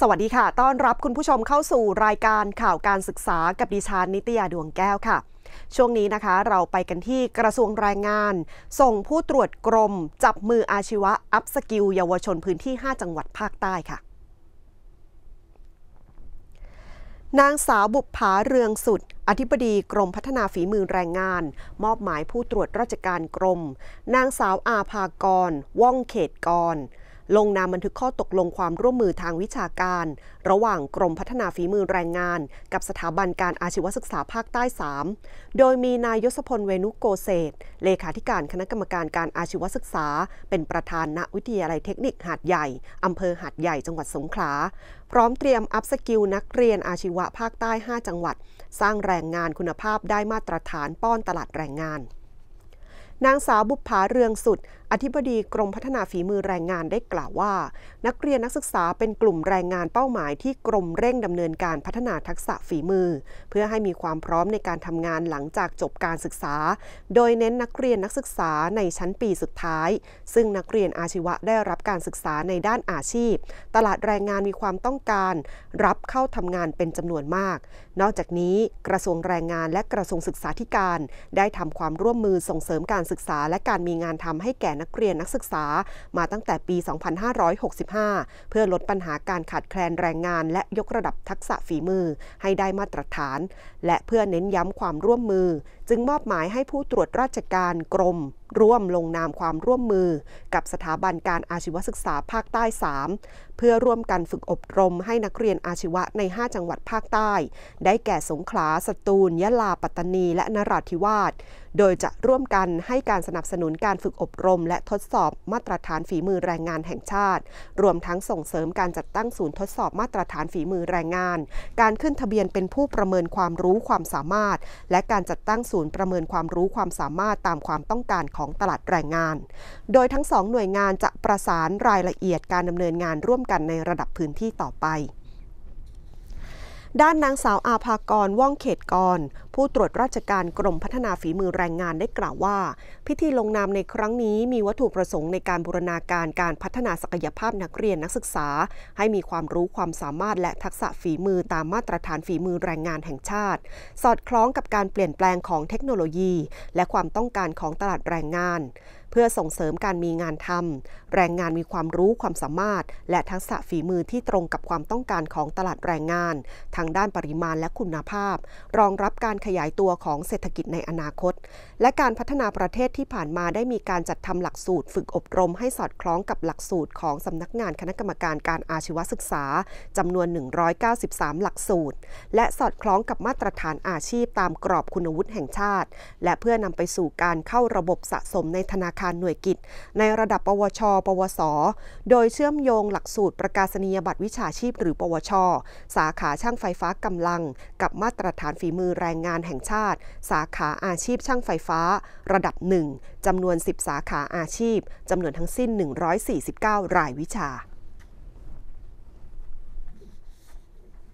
สวัสดีค่ะ ต้อนรับคุณผู้ชมเข้าสู่รายการข่าวการศึกษากับดิฉันนิตยาดวงแก้วค่ะ ช่วงนี้นะคะเราไปกันที่กระทรวงแรงงาน ส่งผู้ตรวจกรม จับมืออาชีวะอัพสกิล เยาวชนพื้นที่ 5 จังหวัดภาคใต้ค่ะ นางสาวบุภาเรืองสุด อธิบดีกรมพัฒนาฝีมือแรงงาน มอบหมายผู้ตรวจราชการกรม นางสาวอาภากร ว่องเขตกรลงนามบันทึกข้อตกลงความร่วมมือทางวิชาการ ระหว่างกรมพัฒนาฝีมือแรงงาน กับสถาบันการอาชีวศึกษาภาคใต้ 3 โดยมีนายยศพลเวนุโกเศษเลขาธิการคณะกรรมการการอาชีวศึกษา เป็นประธานณวิทยาลัยเทคนิคหาดใหญ่ อำเภอหาดใหญ่จังหวัดสงขลา พร้อมเตรียมอัพสกิลนักเรียนอาชีวะภาคใต้ 5 จังหวัด สร้างแรงงานคุณภาพได้มาตรฐานป้อนตลาดแรงงาน นางสาวบุพภาเรืองสุดอธิบดีกรมพัฒนาฝีมือแรงงานได้กล่าวว่า นักเรียนนักศึกษาเป็นกลุ่มแรงงานเป้าหมายที่กรมเร่งดำเนินการพัฒนาทักษะฝีมือ เพื่อให้มีความพร้อมในการทำงานหลังจากจบการศึกษา โดยเน้นนักเรียนนักศึกษาในชั้นปีสุดท้าย ซึ่งนักเรียนอาชีวะได้รับการศึกษาในด้านอาชีพ ตลาดแรงงานมีความต้องการ รับเข้าทำงานเป็นจำนวนมาก นอกจากนี้กระทรวงแรงงานและกระทรวงศึกษาธิการ ได้ทำความร่วมมือส่งเสริมการศึกษา และการมีงานทำให้แก่นักเรียนนักศึกษามาตั้งแต่ปี 2565 เพื่อลดปัญหาการขาดแคลนแรงงานและยกระดับทักษะฝีมือให้ได้มาตรฐานและเพื่อเน้นย้ำความร่วมมือ จึงมอบหมายให้ผู้ตรวจราชการกรมร่วมลงนามความร่วมมือกับสถาบันการอาชีวศึกษาภาคใต้ 3 เพื่อร่วมกันฝึกอบรมให้นักเรียนอาชีวะใน 5 จังหวัดภาคใต้ ได้แก่สงขลา สตูลยะลาปัตตานี และนราธิวาสโดยจะร่วมกันให้การสนับสนุนการฝึกอบรมและทดสอบมาตรฐานฝีมือแรงงานแห่งชาติ รวมทั้งส่งเสริมการจัดตั้งศูนย์ทดสอบมาตรฐานฝีมือแรงงาน การขึ้นทะเบียนเป็นผู้ประเมินความรู้ความสามารถ และการจัดตั้งศูนย์ประเมินความรู้ความสามารถตามความต้องการของตลาดแรงงาน โดยทั้งสองหน่วยงานจะประสานรายละเอียดการดำเนินงานร่วมกันในระดับพื้นที่ต่อไป ด้านนางสาวอาภากร ว่องเขตกรผู้ตรวจราชการกรมพัฒนาฝีมือแรงงานได้กล่าวว่า พิธีลงนามในครั้งนี้ มีวัตถุประสงค์ในการบูรณาการการพัฒนาศักยภาพนักเรียนนักศึกษา ให้มีความรู้ความสามารถและทักษะฝีมือตามมาตรฐานฝีมือแรงงานแห่งชาติ สอดคล้องกับการเปลี่ยนแปลงของเทคโนโลยี และความต้องการของตลาดแรงงาน เพื่อส่งเสริมการมีงานทำแรงงานมีความรู้ความสามารถ และทักษะฝีมือที่ตรงกับความต้องการของตลาดแรงงานทางด้านปริมาณและคุณภาพ รองรับการขขยายตัวของเศรษฐกิจในอนาคต และการพัฒนาประเทศที่ผ่านมาได้มีการจัดทำหลักสูตรฝึกอบรมให้สอดคล้องกับหลักสูตรของสำนักงานคณะกรรมการการอาชีวศึกษาจำนวน 193 หลักสูตร และสอดคล้องกับมาตรฐานอาชีพ ตามกรอบคุณวุฒิแห่งชาติ และเพื่อนำไปสู่การเข้าระบบสะสมในธนาคารหน่วยกิจ ในระดับปวช ปวส โดยเชื่อมโยงหลักสูตรประกาศนียบัตรวิชาชีพ หรือ ปวช สาขาช่างไฟฟ้ากำลัง กับมาตรฐานฝีมือแรงงานงานแห่งชาติ สาขาอาชีพช่างไฟฟ้า ระดับ 1จำนวน 10 สาขาอาชีพ จำนวนทั้งสิ้น 149 รายวิชา